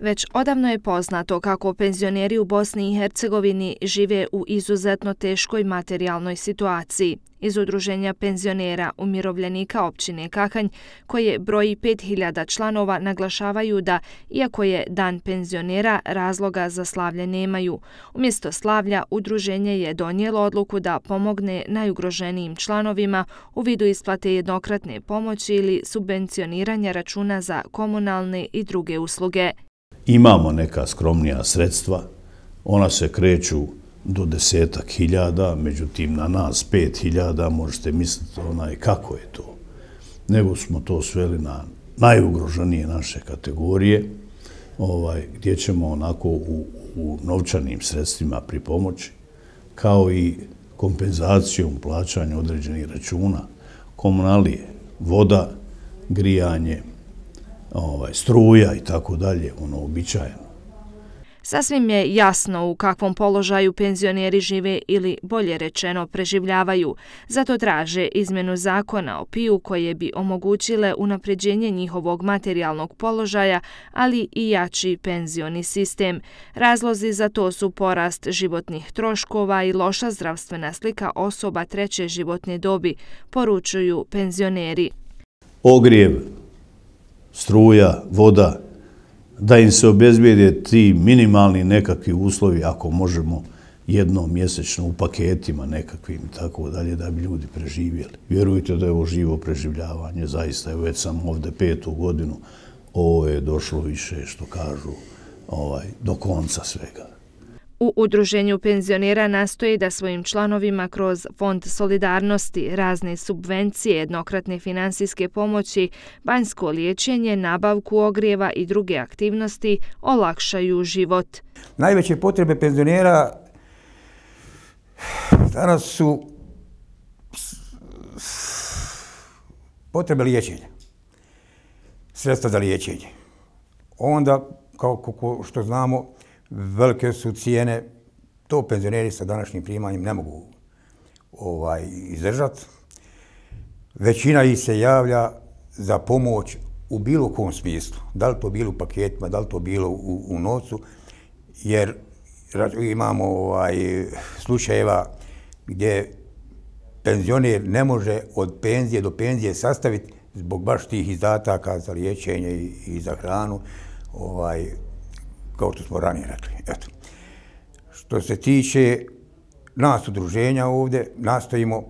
Već odavno je poznato kako penzioneri u Bosni i Hercegovini žive u izuzetno teškoj materijalnoj situaciji. Iz udruženja penzionera umirovljenika općine Kakanj, koje broji 5000 članova, naglašavaju da, iako je dan penzionera, razloga za slavlje nemaju. Umjesto slavlja, udruženje je donijelo odluku da pomogne najugroženijim članovima u vidu isplate jednokratne pomoći ili subvencioniranja računa za komunalne i druge usluge imamo neka skromnija sredstva, ona se kreću do desetak hiljada, međutim na nas pet hiljada, možete misliti onaj kako je to. Nego smo to sveli na najugroženije naše kategorije, ovaj, gdje ćemo onako u, u novčanim sredstvima pri pomoći, kao i kompenzacijom plaćanja određenih računa, komunalije, voda, grijanje, ovaj, struja i tako dalje, ono običajeno. Sasvim je jasno u kakvom položaju penzioneri žive ili bolje rečeno preživljavaju, zato traže izmenu zakona o piju koje bi omogućile unapređenje njihovog materijalnog položaja, ali i jači penzioni sistem. Razlozi za to su porast životnih troškova i loša zdravstvena slika osoba treće životne dobi, poručuju penzioneri. Ogrijev struja, voda, da im se obezbijede ti minimalni nekakvi uslovi, ako možemo mjesečno u paketima nekakvim i tako dalje, da bi ljudi preživjeli. Vjerujte da je ovo živo preživljavanje, zaista je već sam ovde petu godinu, ovo je došlo više, što kažu, ovaj, do konca svega. U Udruženju penzionera nastoji da svojim članovima kroz Fond solidarnosti, razne subvencije, jednokratne finansijske pomoći, banjsko liječenje, nabavku ogrijeva i druge aktivnosti olakšaju život. Najveće potrebe penzionera danas su potrebe liječenja, sredstva za liječenje. Onda, kao što znamo, velike su cijene, to penzioneri sa današnjim primanjem ne mogu ovaj izdržat. Većina ih se javlja za pomoć u bilo kom smislu, da li to bilo u paketima, da li to bilo u, nocu, jer imamo ovaj slučajeva gdje penzioner ne može od penzije do penzije sastaviti zbog baš tih izdataka za liječenje i, i za hranu. Ovaj, kao što smo ranije rekli. Eto. Što se tiče nas udruženja ovdje, nastojimo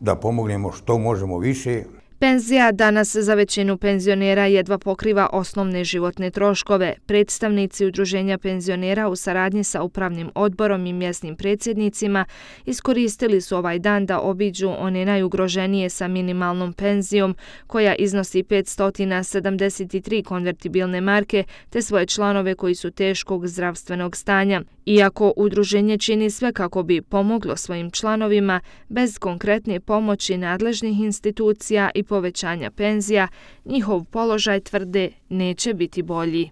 da pomognemo što možemo više, Penzija danas za većinu penzionera jedva pokriva osnovne životne troškove. Predstavnici Udruženja penzionera u saradnji sa Upravnim odborom i mjesnim predsjednicima iskoristili su ovaj dan da obiđu one najugroženije sa minimalnom penzijom koja iznosi 573 konvertibilne marke te svoje članove koji su teškog zdravstvenog stanja. Iako udruženje čini sve kako bi pomoglo svojim članovima, bez konkretne pomoći nadležnih institucija i povećanja penzija, njihov položaj tvrde neće biti bolji.